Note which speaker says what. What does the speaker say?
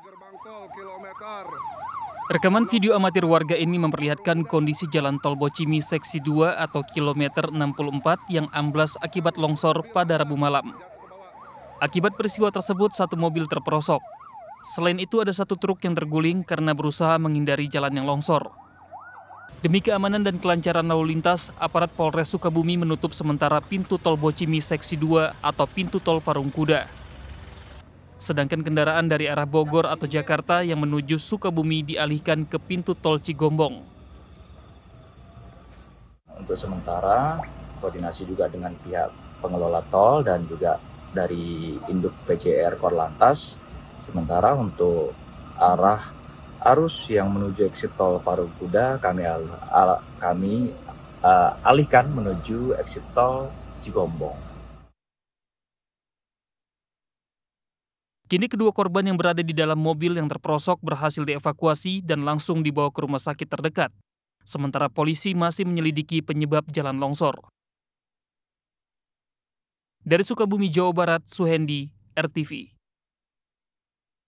Speaker 1: gerbang tol kilometer. Rekaman video amatir warga ini memperlihatkan kondisi jalan tol Bocimi seksi 2 atau kilometer 64 yang amblas akibat longsor pada Rabu malam. Akibat peristiwa tersebut satu mobil terperosok. Selain itu ada satu truk yang terguling karena berusaha menghindari jalan yang longsor. Demi keamanan dan kelancaran lalu lintas, aparat Polres Sukabumi menutup sementara pintu tol Bocimi Seksi 2 atau pintu tol Parung Kuda. Sedangkan kendaraan dari arah Bogor atau Jakarta yang menuju Sukabumi dialihkan ke pintu tol Cigombong.
Speaker 2: Untuk sementara, koordinasi juga dengan pihak pengelola tol dan juga dari induk PJR Korlantas. Sementara untuk arah arus yang menuju exit tol Parung Kuda kami al, al, kami uh, alihkan menuju exit tol Cigombong.
Speaker 1: Kini kedua korban yang berada di dalam mobil yang terperosok berhasil dievakuasi dan langsung dibawa ke rumah sakit terdekat. Sementara polisi masih menyelidiki penyebab jalan longsor. Dari Sukabumi, Jawa Barat, Suhendi, RTV.